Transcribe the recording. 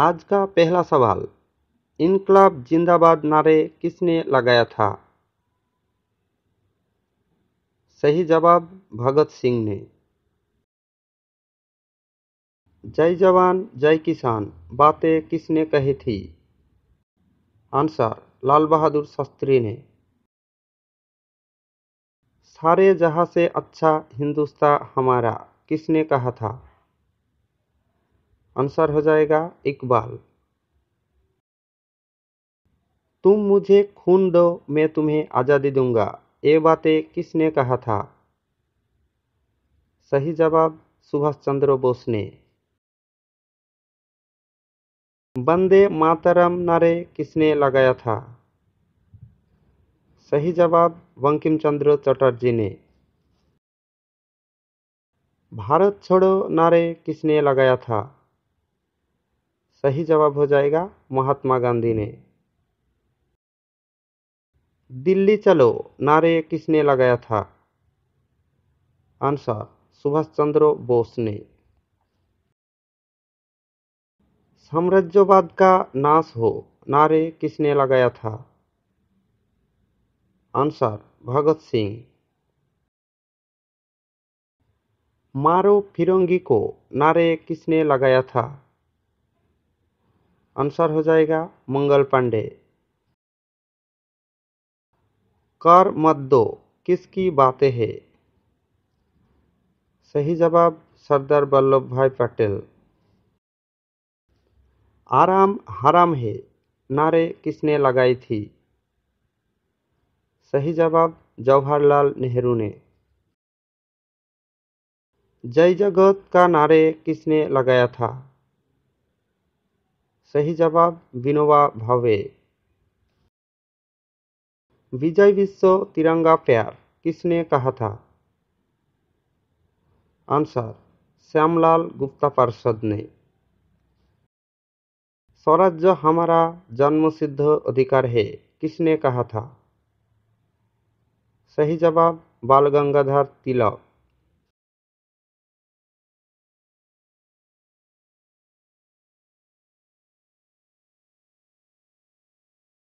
आज का पहला सवाल इनकलाब जिंदाबाद नारे किसने लगाया था सही जवाब भगत सिंह ने जय जवान जय किसान बातें किसने कही थी आंसर लाल बहादुर शास्त्री ने सारे जहां से अच्छा हिंदुस्तान हमारा किसने कहा था आंसर हो जाएगा इकबाल तुम मुझे खून दो मैं तुम्हें आज़ादी दूंगा ये बातें किसने कहा था सही जवाब सुभाष चंद्र बोस ने बंदे मातरम नारे किसने लगाया था सही जवाब बंकिम चंद्र चटर्जी ने भारत छोड़ो नारे किसने लगाया था सही जवाब हो जाएगा महात्मा गांधी ने दिल्ली चलो नारे किसने लगाया था आंसर सुभाष चंद्र बोस ने साम्राज्यवाद का नाश हो नारे किसने लगाया था आंसर भगत सिंह मारो फिरंगी को नारे किसने लगाया था आंसर हो जाएगा मंगल पांडे कर मत दो किसकी बातें हैं सही जवाब सरदार वल्लभ भाई पटेल आराम हराम है नारे किसने लगाई थी सही जवाब जवाहरलाल नेहरू ने जय जगत का नारे किसने लगाया था सही जवाब विनोबा भावे विजय विश्व तिरंगा प्यार किसने कहा था आंसर श्यामलाल गुप्ता पार्षद ने स्वराज्य हमारा जन्मसिद्ध अधिकार है किसने कहा था सही जवाब बाल गंगाधर तिलक